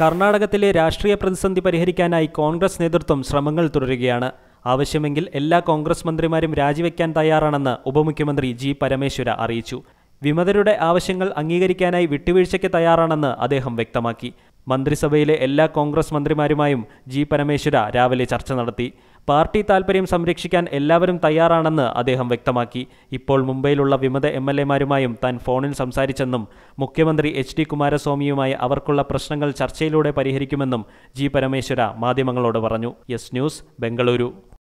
കർണാടകത്തിലെ രാഷ്ട്രീയ പ്രതിസന്ധി പരിഹരിക്കാനായി കോൺഗ്രസ് നേതൃത്വം ശ്രമങ്ങൾ തുടരുകയാണ് ആവശ്യമെങ്കിൽ എല്ലാ കോൺഗ്രസ് മന്ത്രിമാരും രാജിവെക്കാൻ തയ്യാറാണെന്ന് ഉപമുഖ്യമന്ത്രി ജി പരമേശ്വര അറിയിച്ചു വിമതരുടെ ആവശ്യങ്ങൾ അംഗീകരിക്കാനായി വിട്ടുവീഴ്ചയ്ക്ക് തയ്യാറാണെന്ന് അദ്ദേഹം വ്യക്തമാക്കി മന്ത്രിസഭയിലെ എല്ലാ കോൺഗ്രസ് മന്ത്രിമാരുമായും ജി പരമേശ്വര രാവിലെ ചർച്ച നടത്തി പാർട്ടി താൽപ്പര്യം സംരക്ഷിക്കാൻ എല്ലാവരും തയ്യാറാണെന്ന് അദ്ദേഹം വ്യക്തമാക്കി ഇപ്പോൾ മുംബൈയിലുള്ള വിമത എം എൽ എമാരുമായും താൻ ഫോണിൽ സംസാരിച്ചെന്നും മുഖ്യമന്ത്രി എച്ച് ഡി കുമാരസ്വാമിയുമായി അവർക്കുള്ള പ്രശ്നങ്ങൾ ചർച്ചയിലൂടെ പരിഹരിക്കുമെന്നും ജി പരമേശ്വര മാധ്യമങ്ങളോട് പറഞ്ഞു യെസ് ന്യൂസ് ബംഗളൂരു